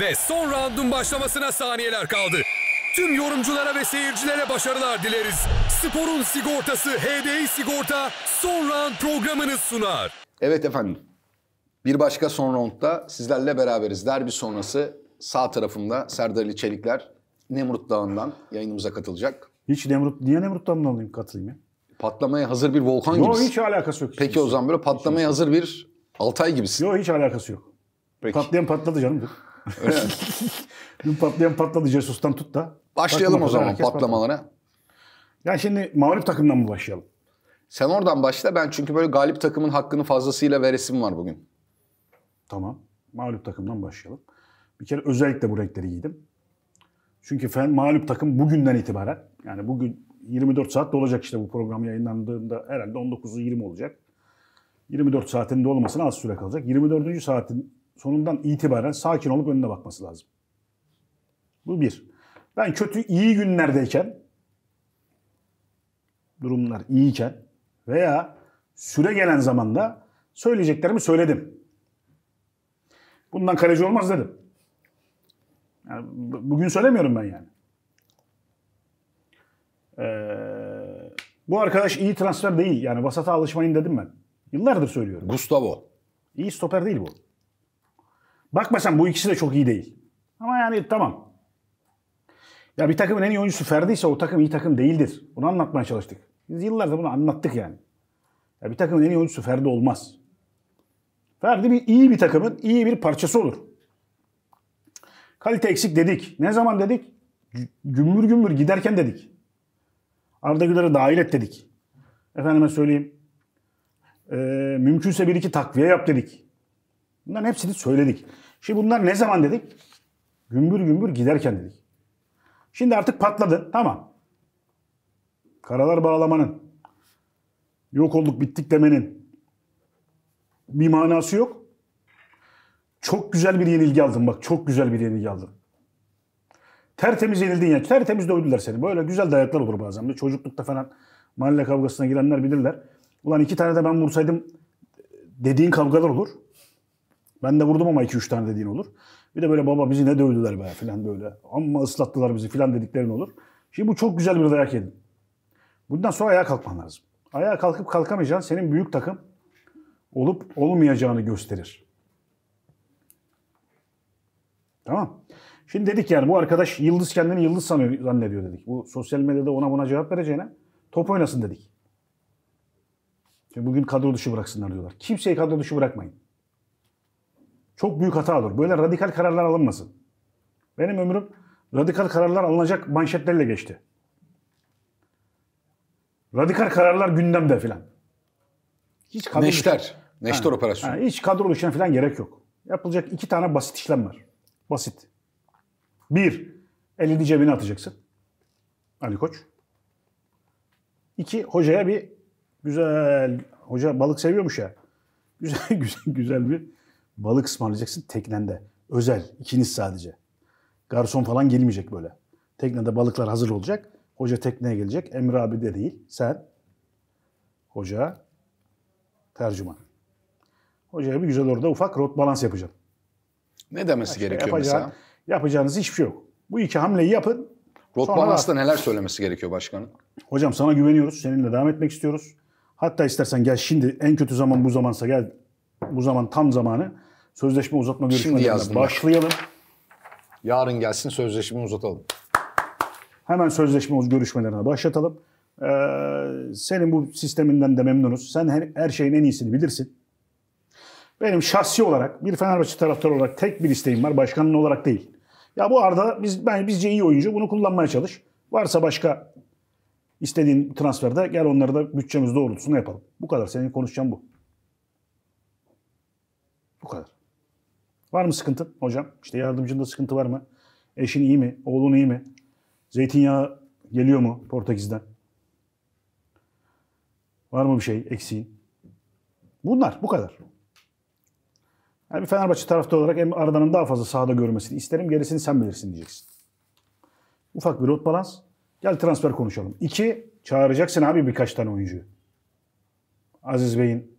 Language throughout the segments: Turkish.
Ve son roundun başlamasına saniyeler kaldı. Tüm yorumculara ve seyircilere başarılar dileriz. Sporun sigortası HDI Sigorta son round programını sunar. Evet efendim. Bir başka son roundda sizlerle beraberiz. Derbi sonrası sağ tarafımda Serdar Ali Çelikler Nemrut Dağı'ndan yayınımıza katılacak. Hiç Nemrut, niye Nemrut Dağı'ndan olayım katılayım ya? Patlamaya hazır bir volkan Yo, gibisin. Yok hiç alakası yok. Peki o zaman böyle patlamaya hazır bir Altay gibisin. Yok hiç alakası yok. Peki. Patlayan patladı canım. Dün patlayan patladı Jesus'tan tut da. Başlayalım Takım o zaman patlamalara. Ya şimdi mağlup takımdan mı başlayalım? Sen oradan başla. Ben çünkü böyle galip takımın hakkını fazlasıyla veresim var bugün. Tamam. Mağlup takımdan başlayalım. Bir kere özellikle bu renkleri giydim. Çünkü fen mağlup takım bugünden itibaren yani bugün 24 saat olacak işte bu program yayınlandığında herhalde 19'u 20 olacak. 24 saatinde dolmasına az süre kalacak. 24. saatin sonundan itibaren sakin olup önüne bakması lazım. Bu bir. Ben kötü iyi günlerdeyken durumlar iyiken veya süre gelen zamanda söyleyeceklerimi söyledim. Bundan kaleci olmaz dedim. Yani bugün söylemiyorum ben yani. Ee, bu arkadaş iyi transfer değil. Yani vasata alışmayın dedim ben. Yıllardır söylüyorum. Gustavo. İyi stoper değil bu. Bakma sen bu ikisi de çok iyi değil. Ama yani tamam. Ya bir takımın en iyi oyuncusu Ferdi ise o takım iyi takım değildir. Bunu anlatmaya çalıştık. Biz yıllardır bunu anlattık yani. Ya bir takımın en iyi oyuncusu Ferdi olmaz. Ferdi bir iyi bir takımın iyi bir parçası olur. Kalite eksik dedik. Ne zaman dedik? Gümbür gümbür giderken dedik. Arda Güler'e dahil et dedik. Efendime söyleyeyim. E, mümkünse bir iki takviye yap dedik. Bunların hepsini söyledik. Şimdi bunlar ne zaman dedik? Gümbür gümbür giderken dedik. Şimdi artık patladı. Tamam. Karalar bağlamanın, yok olduk bittik demenin bir manası yok. Çok güzel bir yenilgi aldın bak. Çok güzel bir yenilgi aldın. Tertemiz yenildin ya. Tertemiz dövdüler seni. Böyle güzel dayaklar olur bazen. Çocuklukta falan mahalle kavgasına girenler bilirler. Ulan iki tane de ben vursaydım dediğin kavgalar olur. Ben de vurdum ama 2-3 tane dediğin olur. Bir de böyle baba bizi ne dövdüler be filan böyle. Ama ıslattılar bizi filan dediklerin olur. Şimdi bu çok güzel bir dayak yedin. Bundan sonra ayağa kalkman lazım. Ayağa kalkıp kalkamayacağın senin büyük takım olup olmayacağını gösterir. Tamam. Şimdi dedik yani bu arkadaş yıldız kendini yıldız sanıyor, zannediyor dedik. Bu sosyal medyada ona buna cevap vereceğine top oynasın dedik. Şimdi bugün kadro dışı bıraksınlar diyorlar. Kimseyi kadro dışı bırakmayın. Çok büyük hata olur. Böyle radikal kararlar alınmasın. Benim ömrüm radikal kararlar alınacak manşetlerle geçti. Radikal kararlar gündemde filan. Hiç kadro Neşter. Düşen, Neşter ha, operasyonu. Ha, hiç kadro oluşan filan gerek yok. Yapılacak iki tane basit işlem var. Basit. Bir, elini cebine atacaksın. Ali Koç. İki, hocaya bir güzel, hoca balık seviyormuş ya. Güzel, güzel, güzel bir Balık ısmarlayacaksın teknende. Özel, ikiniz sadece. Garson falan gelmeyecek böyle. Teknede balıklar hazır olacak. Hoca tekneye gelecek. Emre abi de değil. Sen, hoca, tercüman. Hocaya bir güzel orada ufak rot balans yapacaksın. Ne demesi işte gerekiyor yapacağı, mesela? Yapacağınız hiçbir şey yok. Bu iki hamleyi yapın. Rot balansta neler söylemesi gerekiyor başkanın? Hocam sana güveniyoruz. Seninle devam etmek istiyoruz. Hatta istersen gel şimdi en kötü zaman bu zamansa gel. Bu zaman tam zamanı sözleşme uzatma görüşmelerine başlayalım. Yarın gelsin sözleşme uzatalım. Hemen sözleşme görüşmelerine başlatalım. Ee, senin bu sisteminden de memnunuz. Sen her, her şeyin en iyisini bilirsin. Benim şahsi olarak bir Fenerbahçe taraftarı olarak tek bir isteğim var. Başkanın olarak değil. Ya bu arada biz ben bizce iyi oyuncu. Bunu kullanmaya çalış. Varsa başka istediğin transferde gel onları da bütçemiz doğrultusunda yapalım. Bu kadar. Senin konuşacağım bu. Bu kadar. Var mı sıkıntı hocam? İşte yardımcında sıkıntı var mı? Eşin iyi mi? Oğlun iyi mi? Zeytinyağı geliyor mu Portekiz'den? Var mı bir şey eksiğin? Bunlar bu kadar. Yani bir Fenerbahçe tarafta olarak hem aradanın daha fazla sahada görmesini isterim. Gerisini sen bilirsin diyeceksin. Ufak bir rot balans. Gel transfer konuşalım. İki, çağıracaksın abi birkaç tane oyuncuyu. Aziz Bey'in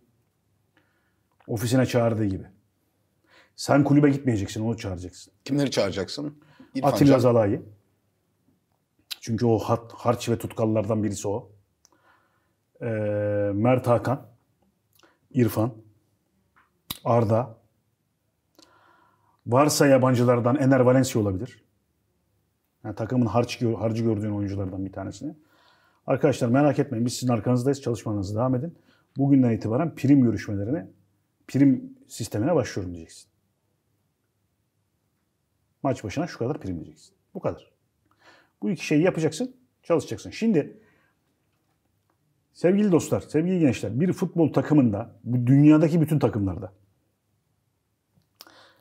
ofisine çağırdığı gibi. Sen kulübe gitmeyeceksin, onu çağıracaksın. Kimleri çağıracaksın? İrfan Atilla Can. Zalai. Çünkü o hat, harç ve tutkallardan birisi o. Ee, Mert Hakan, İrfan, Arda. Varsa yabancılardan Ener Valencia olabilir. Yani takımın harç, harcı gördüğün oyunculardan bir tanesini. Arkadaşlar merak etmeyin biz sizin arkanızdayız. Çalışmanızı devam edin. Bugünden itibaren prim görüşmelerine, prim sistemine başlıyorum diyeceksin. Maç başına şu kadar prim diyeceksin. Bu kadar. Bu iki şeyi yapacaksın, çalışacaksın. Şimdi sevgili dostlar, sevgili gençler bir futbol takımında, bu dünyadaki bütün takımlarda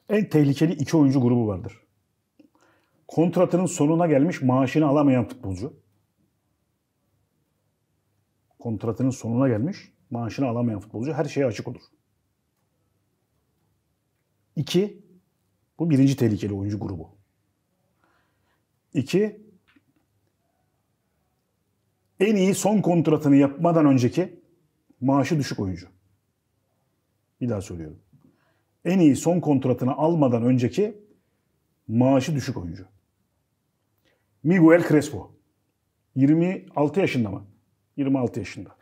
en tehlikeli iki oyuncu grubu vardır. Kontratının sonuna gelmiş maaşını alamayan futbolcu. Kontratının sonuna gelmiş maaşını alamayan futbolcu her şeye açık olur. İki, bu birinci tehlikeli oyuncu grubu. İki, en iyi son kontratını yapmadan önceki maaşı düşük oyuncu. Bir daha söylüyorum. En iyi son kontratını almadan önceki maaşı düşük oyuncu. Miguel Crespo. 26 yaşında mı? 26 yaşında.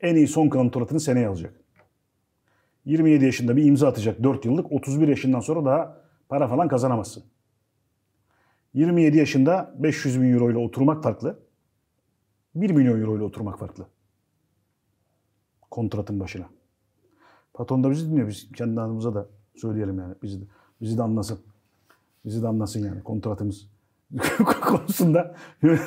En iyi son kontratını seneye alacak. 27 yaşında bir imza atacak 4 yıllık. 31 yaşından sonra daha Para falan kazanamazsın. 27 yaşında 500 bin euro ile oturmak farklı. 1 milyon euro ile oturmak farklı. Kontratın başına. Patron da bizi dinliyor. Biz kendi adımıza da söyleyelim yani. Bizi de, bizi de anlasın. Bizi de anlasın yani kontratımız konusunda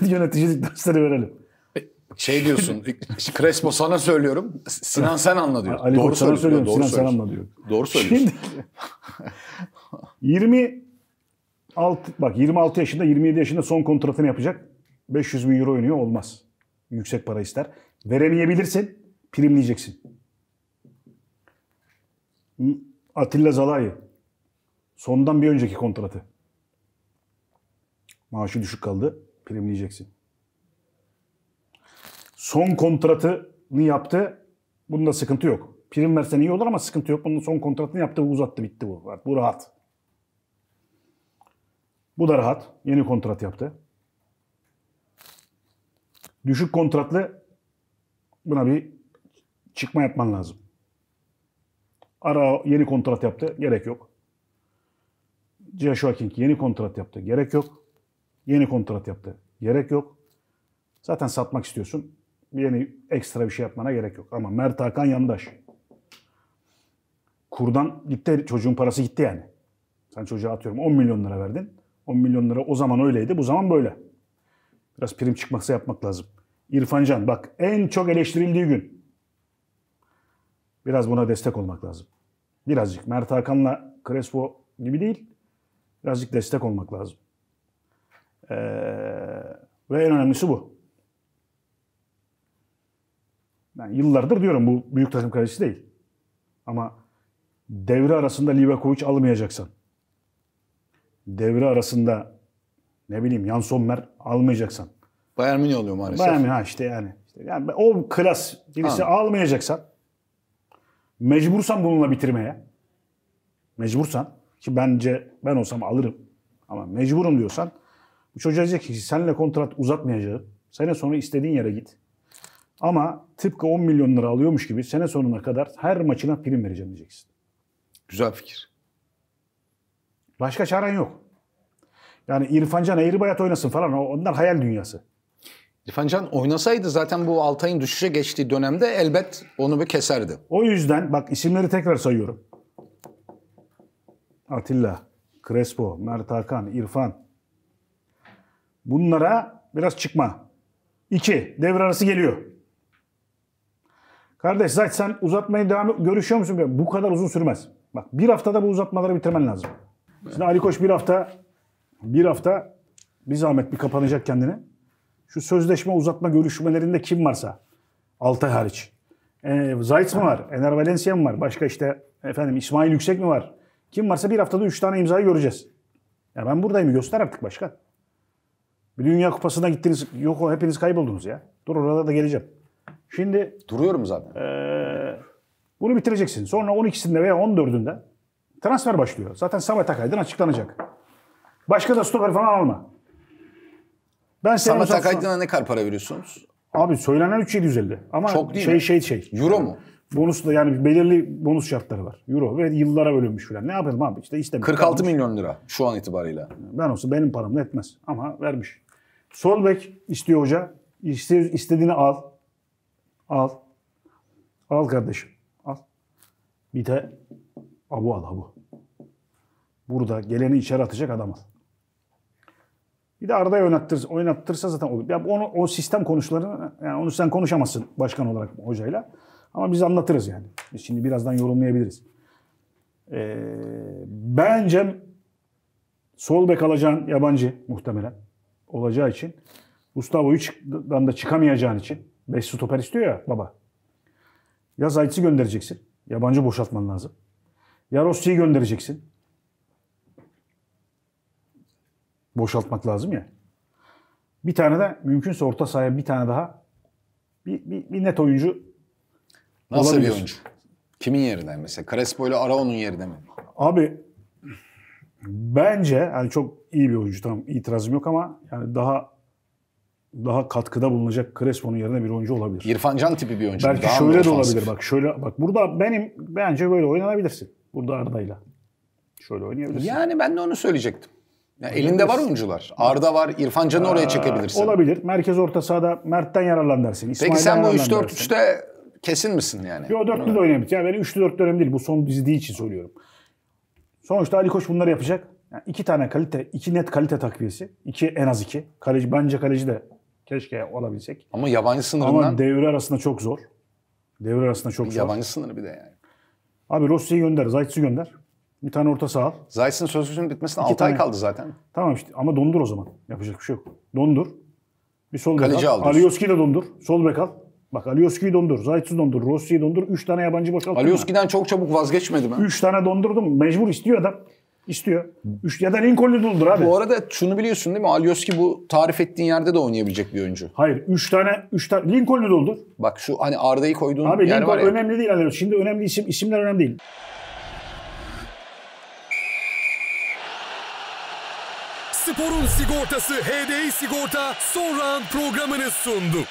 yöneticilik dersleri verelim. E, şey diyorsun, Crespo sana söylüyorum, Sinan sen anla diyor. Ali doğru Koç sana söylüyorum, doğru Sinan sen anla diyor. Doğru söylüyorsun. Şimdi, 20 Alt, bak 26 yaşında 27 yaşında son kontratını yapacak. 500 bin euro oynuyor olmaz. Yüksek para ister. Veremeyebilirsin. Primleyeceksin. Atilla Zalai. Sondan bir önceki kontratı. Maaşı düşük kaldı. Primleyeceksin. Son kontratını yaptı. Bunda sıkıntı yok. Prim versen iyi olur ama sıkıntı yok. Bunun son kontratını yaptı. Uzattı bitti bu. Bu rahat. Bu da rahat. Yeni kontrat yaptı. Düşük kontratlı buna bir çıkma yapman lazım. Ara yeni kontrat yaptı. Gerek yok. Joshua King yeni kontrat yaptı. Gerek yok. Yeni kontrat yaptı. Gerek yok. Zaten satmak istiyorsun. Yeni ekstra bir şey yapmana gerek yok. Ama Mert Hakan yandaş. Kurdan gitti çocuğun parası gitti yani. Sen çocuğa atıyorum 10 milyon lira verdin. 10 milyon lira o zaman öyleydi, bu zaman böyle. Biraz prim çıkması yapmak lazım. İrfan Can bak en çok eleştirildiği gün. Biraz buna destek olmak lazım. Birazcık Mert Hakan'la Crespo gibi değil. Birazcık destek olmak lazım. Ee, ve en önemlisi bu. Ben yıllardır diyorum bu büyük takım kalecisi değil. Ama devre arasında Livakovic almayacaksan, devre arasında ne bileyim Jan Sommer almayacaksan. Bayern Münih oluyor maalesef. Bayern Münih ha işte yani. işte yani o klas birisi almayacaksan mecbursan bununla bitirmeye mecbursan ki bence ben olsam alırım ama mecburum diyorsan bu çocuğa diyecek ki seninle kontrat uzatmayacağım. Sene sonra istediğin yere git. Ama tıpkı 10 milyon lira alıyormuş gibi sene sonuna kadar her maçına prim vereceğim diyeceksin. Güzel fikir. Başka çaren yok. Yani İrfan Can Eğribayat oynasın falan onlar hayal dünyası. İrfan oynasaydı zaten bu Altay'ın düşüşe geçtiği dönemde elbet onu bir keserdi. O yüzden bak isimleri tekrar sayıyorum. Atilla, Crespo, Mert Hakan, İrfan. Bunlara biraz çıkma. İki, devre arası geliyor. Kardeş zaten sen uzatmayı devam görüşüyor musun? Bu kadar uzun sürmez. Bak bir haftada bu uzatmaları bitirmen lazım. Şimdi Ali Koç bir hafta bir hafta bir zahmet bir kapanacak kendine. Şu sözleşme uzatma görüşmelerinde kim varsa Altay hariç. E, Zayt mı var? Ener Valencia mı var? Başka işte efendim İsmail Yüksek mi var? Kim varsa bir haftada 3 tane imzayı göreceğiz. Ya ben buradayım göster artık başka. Bir Dünya Kupası'na gittiniz. Yok o hepiniz kayboldunuz ya. Dur orada da geleceğim. Şimdi duruyorum zaten. E, bunu bitireceksin. Sonra 12'sinde veya 14'ünde transfer başlıyor. Zaten Samet Akaydın açıklanacak. Başka da stoper falan alma. Ben Samet Akaydın'a ne kadar para veriyorsunuz? Abi söylenen 3750 ama Çok değil şey, mi? şey şey Euro mu? Bonus da yani belirli bonus şartları var. Euro ve yıllara bölünmüş falan. Ne yapalım abi işte istemiyor. 46 kalmış. milyon lira şu an itibarıyla. Ben olsa benim param etmez ama vermiş. Sol bek istiyor hoca. İste, istediğini al. Al. Al kardeşim. Al. Bir de abu al abu. Burada geleni içeri atacak adam al. Bir de Arda'ya oynattırsa, oynattırsa zaten olur. Ya onu, o sistem konuşları, yani onu sen konuşamazsın başkan olarak hocayla. Ama biz anlatırız yani. Biz şimdi birazdan yorumlayabiliriz. Ee, bence sol bek alacağın yabancı muhtemelen olacağı için. Gustavo 3'dan da çıkamayacağın için. 5 stoper istiyor ya baba. Ya Zayt'si göndereceksin. Yabancı boşaltman lazım. Ya Rossi'yi göndereceksin. boşaltmak lazım ya. Bir tane de mümkünse orta sahaya bir tane daha bir, bir, bir net oyuncu Nasıl olabilir. bir oyuncu? Kimin yerine mesela? Crespo ile Arao'nun yerine mi? Abi bence yani çok iyi bir oyuncu tamam itirazım yok ama yani daha daha katkıda bulunacak Crespo'nun yerine bir oyuncu olabilir. İrfan Can tipi bir oyuncu. Belki daha şöyle de olabilir bak şöyle bak burada benim bence böyle oynanabilirsin. Burada Arda'yla. Şöyle oynayabilirsin. Yani ben de onu söyleyecektim. Yani elinde var oyuncular. Arda var, İrfan Can'ı oraya çekebilirsin. Olabilir. Merkez orta sahada Mert'ten yararlan dersin. Peki sen bu 3-4-3'te kesin misin yani? Yo 4'lü de oynayabilir. Yani benim 3-4 önemli değil. Bu son dizdiği için söylüyorum. Sonuçta Ali Koç bunları yapacak. Yani iki tane kalite, iki net kalite takviyesi. iki en az iki. Kaleci, bence kaleci de keşke olabilsek. Ama yabancı sınırından... Ama devre arasında çok zor. Devre arasında çok zor. Yabancı sınırı bir de yani. Abi Rossi'yi gönder, Zayt'sı gönder. Bir tane orta saha al. Zayt'sın sözleşmesinin bitmesine 6 ay kaldı zaten. Tamam işte ama dondur o zaman. Yapacak bir şey yok. Dondur. Bir sol bek Kaleci al. al Alioski'yi de dondur. Sol bek al. Bak Alioski'yi dondur. Zayt'sı dondur. Rossi'yi dondur. 3 tane yabancı boşalttın. Alioski'den çok çabuk vazgeçmedi mi? 3 tane dondurdum. Mecbur istiyor adam. İstiyor. Üç, ya da Lincoln'u doldur abi. Bu arada şunu biliyorsun değil mi? Alioski bu tarif ettiğin yerde de oynayabilecek bir oyuncu. Hayır. Üç tane, üç tane Lincoln'u doldur. Bak şu hani Arda'yı koyduğun abi, yer Lincoln var ya. önemli değil. Alioski. Şimdi önemli isim, isimler önemli değil. Spor'un sigortası HDI Sigorta Sorran programını sundu.